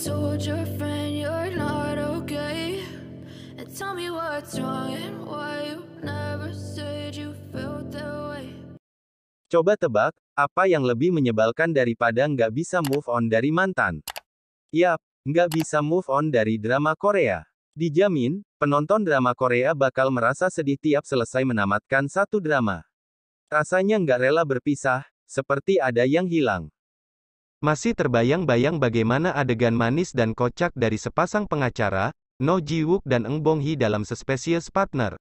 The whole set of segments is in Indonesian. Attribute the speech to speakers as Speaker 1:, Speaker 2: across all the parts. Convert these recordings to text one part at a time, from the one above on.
Speaker 1: told your friend you're not okay And tell me what's wrong and why you never said you felt that way Coba tebak, apa yang lebih menyebalkan daripada nggak bisa move on dari mantan? Yap, nggak bisa move on dari drama Korea. Dijamin, penonton drama Korea bakal merasa sedih tiap selesai menamatkan satu drama. Rasanya nggak rela berpisah, seperti ada yang hilang. Masih terbayang-bayang bagaimana adegan manis dan kocak dari sepasang pengacara, No Ji-wook dan Eng Bong-hee dalam Sespesies Partner.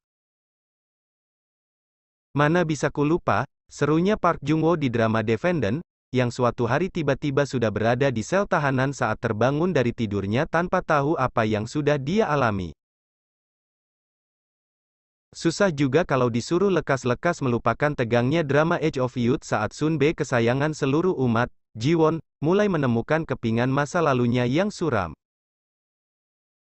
Speaker 1: Mana bisa ku lupa, serunya Park Jung-wo di drama Defendant, yang suatu hari tiba-tiba sudah berada di sel tahanan saat terbangun dari tidurnya tanpa tahu apa yang sudah dia alami. Susah juga kalau disuruh lekas-lekas melupakan tegangnya drama Age of Youth saat Sun Bae kesayangan seluruh umat, Jiwon mulai menemukan kepingan masa lalunya yang suram.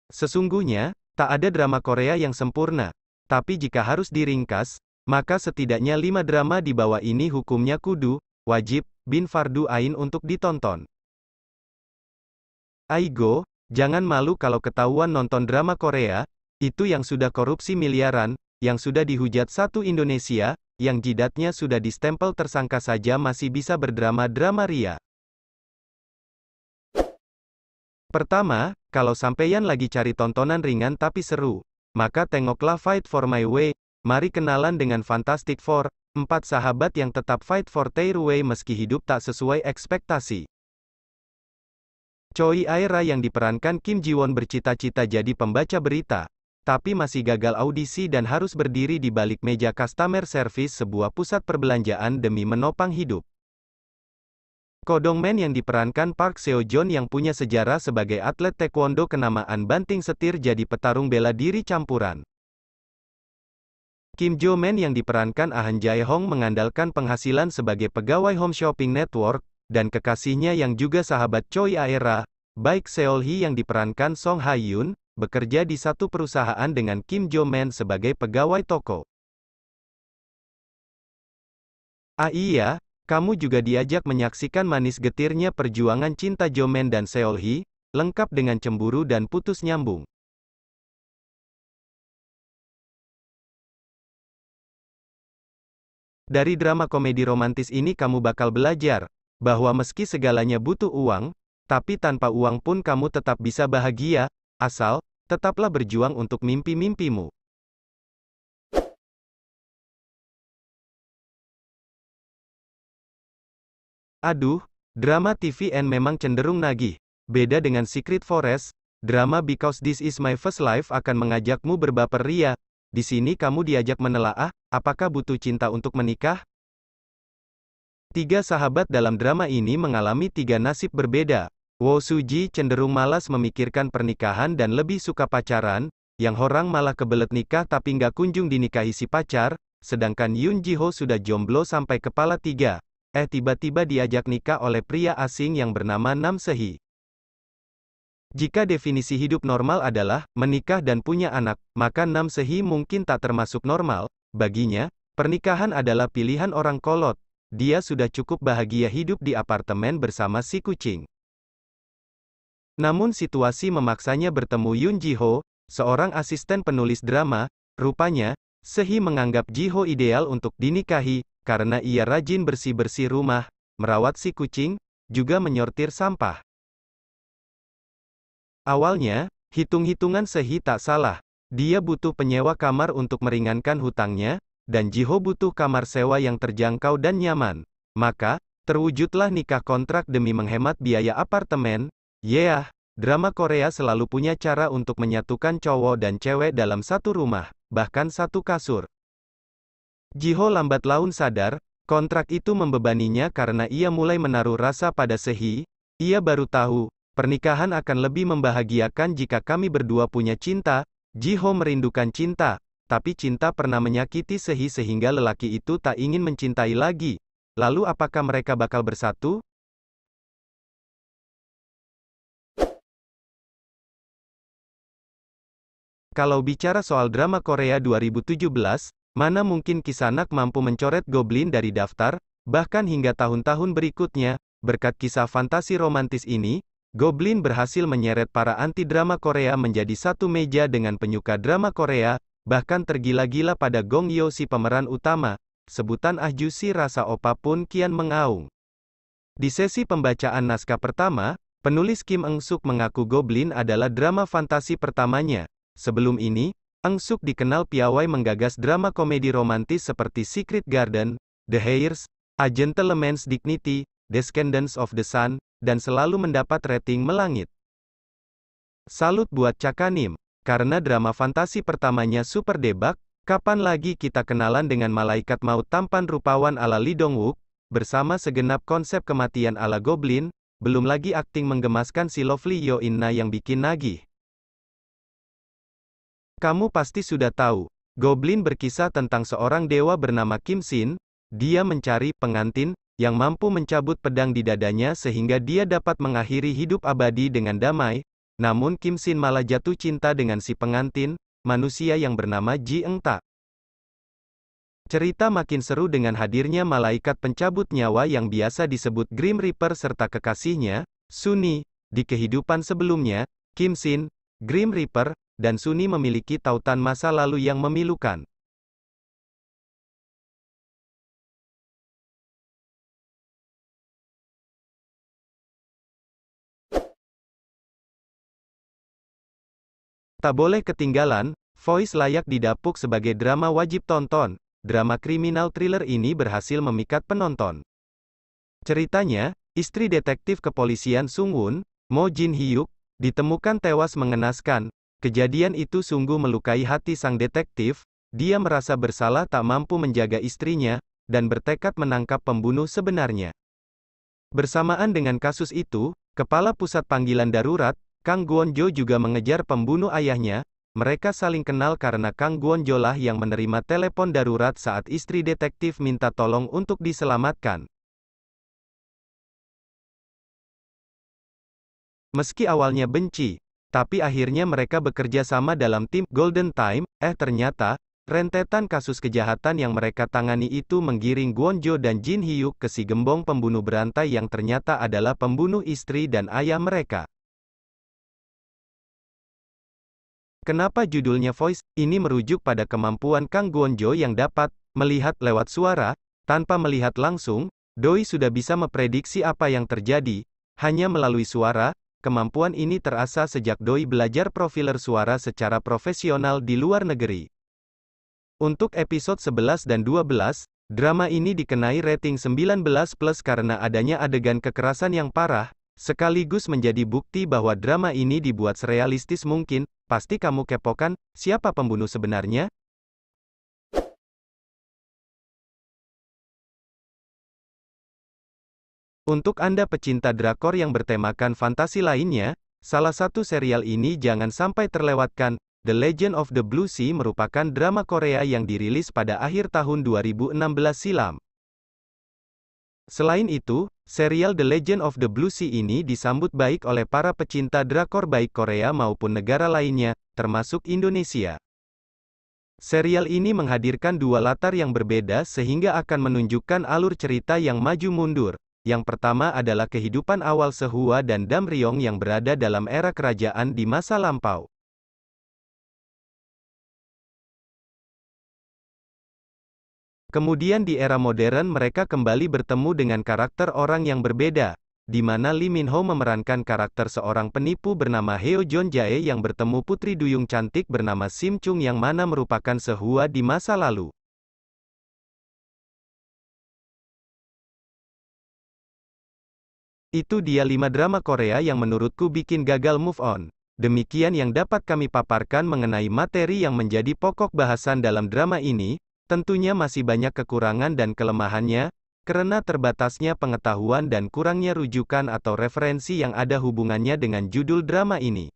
Speaker 1: Sesungguhnya, tak ada drama Korea yang sempurna. Tapi jika harus diringkas, maka setidaknya lima drama di bawah ini hukumnya kudu, wajib, bin fardu ain untuk ditonton. Aigo, jangan malu kalau ketahuan nonton drama Korea, itu yang sudah korupsi miliaran, yang sudah dihujat satu Indonesia, yang jidatnya sudah distempel tersangka saja masih bisa berdrama-drama ria. Pertama, kalau sampeyan lagi cari tontonan ringan tapi seru, maka tengoklah Fight for My Way, mari kenalan dengan Fantastic Four, empat sahabat yang tetap fight for their way meski hidup tak sesuai ekspektasi. Choi Aera yang diperankan Kim Ji Won bercita-cita jadi pembaca berita, tapi masih gagal audisi dan harus berdiri di balik meja customer service sebuah pusat perbelanjaan demi menopang hidup. Kodong men yang diperankan Park Seo Joon yang punya sejarah sebagai atlet taekwondo kenamaan banting setir jadi petarung bela diri campuran. Kim Jo men yang diperankan Ah Jae Hong mengandalkan penghasilan sebagai pegawai home shopping network, dan kekasihnya yang juga sahabat Choi Aera, baik Seol Hee yang diperankan Song Ha Yoon, bekerja di satu perusahaan dengan Kim Jo-man sebagai pegawai toko. Ah iya, kamu juga diajak menyaksikan manis getirnya perjuangan cinta Jo-man dan Seol Hee, lengkap dengan cemburu dan putus nyambung. Dari drama komedi romantis ini kamu bakal belajar, bahwa meski segalanya butuh uang, tapi tanpa uang pun kamu tetap bisa bahagia, Asal, tetaplah berjuang untuk mimpi-mimpimu. Aduh, drama TVN memang cenderung nagih. Beda dengan Secret Forest, drama Because This Is My First Life akan mengajakmu berbaper ria. Di sini kamu diajak menelaah, apakah butuh cinta untuk menikah? Tiga sahabat dalam drama ini mengalami tiga nasib berbeda. Wo Suji cenderung malas memikirkan pernikahan dan lebih suka pacaran, yang orang malah kebelet nikah tapi nggak kunjung dinikahi si pacar, sedangkan Yun Ho sudah jomblo sampai kepala tiga. Eh tiba-tiba diajak nikah oleh pria asing yang bernama Nam Sehi. Jika definisi hidup normal adalah menikah dan punya anak, maka Nam Sehi mungkin tak termasuk normal. Baginya, pernikahan adalah pilihan orang kolot. Dia sudah cukup bahagia hidup di apartemen bersama si kucing. Namun situasi memaksanya bertemu Yun Jiho, seorang asisten penulis drama, rupanya, Sehi menganggap Jiho ideal untuk dinikahi, karena ia rajin bersih-bersih rumah, merawat si kucing, juga menyortir sampah. Awalnya, hitung-hitungan Sehi tak salah. Dia butuh penyewa kamar untuk meringankan hutangnya, dan Jiho butuh kamar sewa yang terjangkau dan nyaman. Maka, terwujudlah nikah kontrak demi menghemat biaya apartemen, Yeah, drama Korea selalu punya cara untuk menyatukan cowok dan cewek dalam satu rumah, bahkan satu kasur. Jiho lambat laun sadar, kontrak itu membebaninya karena ia mulai menaruh rasa pada Sehi, ia baru tahu, pernikahan akan lebih membahagiakan jika kami berdua punya cinta, Jiho merindukan cinta, tapi cinta pernah menyakiti Sehi sehingga lelaki itu tak ingin mencintai lagi. Lalu apakah mereka bakal bersatu? Kalau bicara soal drama Korea 2017, mana mungkin Kisanak mampu mencoret Goblin dari daftar, bahkan hingga tahun-tahun berikutnya, berkat kisah fantasi romantis ini, Goblin berhasil menyeret para anti drama Korea menjadi satu meja dengan penyuka drama Korea, bahkan tergila-gila pada Gong Yoo si pemeran utama, sebutan Ah Ju si rasa opa pun kian mengaung. Di sesi pembacaan naskah pertama, penulis Kim Eng Suk mengaku Goblin adalah drama fantasi pertamanya, Sebelum ini, Ang Suk dikenal piawai menggagas drama komedi romantis seperti Secret Garden, The Heirs, A Gentleman's Dignity, Descendants of the Sun, dan selalu mendapat rating melangit. Salut buat Cakanim, karena drama fantasi pertamanya super debak, kapan lagi kita kenalan dengan malaikat maut tampan rupawan ala Lee Dong Wook, bersama segenap konsep kematian ala Goblin, belum lagi akting menggemaskan si Lovely Yo Inna yang bikin nagih. Kamu pasti sudah tahu, Goblin berkisah tentang seorang dewa bernama Kim Sin, dia mencari pengantin, yang mampu mencabut pedang di dadanya sehingga dia dapat mengakhiri hidup abadi dengan damai, namun Kim Sin malah jatuh cinta dengan si pengantin, manusia yang bernama Ji Eng Ta. Cerita makin seru dengan hadirnya malaikat pencabut nyawa yang biasa disebut Grim Reaper serta kekasihnya, Suni. Di kehidupan sebelumnya, Kim Sin, Grim Reaper, dan Sunni memiliki tautan masa lalu yang memilukan. Tak boleh ketinggalan, Voice layak didapuk sebagai drama wajib tonton. Drama kriminal thriller ini berhasil memikat penonton. Ceritanya, istri detektif kepolisian Sungun, Woon, Mo Jin Hyuk, ditemukan tewas mengenaskan Kejadian itu sungguh melukai hati sang detektif, dia merasa bersalah tak mampu menjaga istrinya, dan bertekad menangkap pembunuh sebenarnya. Bersamaan dengan kasus itu, Kepala Pusat Panggilan Darurat, Kang Guonjo juga mengejar pembunuh ayahnya, mereka saling kenal karena Kang Guonjo lah yang menerima telepon darurat saat istri detektif minta tolong untuk diselamatkan. Meski awalnya benci, tapi akhirnya mereka bekerja sama dalam tim Golden Time. Eh ternyata, rentetan kasus kejahatan yang mereka tangani itu menggiring Guonjo dan Jin Hyuk ke si gembong pembunuh berantai yang ternyata adalah pembunuh istri dan ayah mereka. Kenapa judulnya Voice? Ini merujuk pada kemampuan Kang Guonjo yang dapat melihat lewat suara, tanpa melihat langsung, Doi sudah bisa memprediksi apa yang terjadi, hanya melalui suara, Kemampuan ini terasa sejak Doi belajar profiler suara secara profesional di luar negeri. Untuk episode 11 dan 12, drama ini dikenai rating 19 plus karena adanya adegan kekerasan yang parah, sekaligus menjadi bukti bahwa drama ini dibuat serealistis mungkin, pasti kamu kepokan, siapa pembunuh sebenarnya, Untuk Anda pecinta drakor yang bertemakan fantasi lainnya, salah satu serial ini jangan sampai terlewatkan. The Legend of the Blue Sea merupakan drama Korea yang dirilis pada akhir tahun 2016 silam. Selain itu, serial The Legend of the Blue Sea ini disambut baik oleh para pecinta drakor baik Korea maupun negara lainnya, termasuk Indonesia. Serial ini menghadirkan dua latar yang berbeda sehingga akan menunjukkan alur cerita yang maju mundur, yang pertama adalah kehidupan awal Sehua dan Damryong yang berada dalam era kerajaan di masa lampau. Kemudian di era modern mereka kembali bertemu dengan karakter orang yang berbeda, di mana Lee Min Ho memerankan karakter seorang penipu bernama Heo Jon Jae yang bertemu putri duyung cantik bernama Sim Chung yang mana merupakan Sehua di masa lalu. Itu dia 5 drama Korea yang menurutku bikin gagal move on. Demikian yang dapat kami paparkan mengenai materi yang menjadi pokok bahasan dalam drama ini, tentunya masih banyak kekurangan dan kelemahannya, karena terbatasnya pengetahuan dan kurangnya rujukan atau referensi yang ada hubungannya dengan judul drama ini.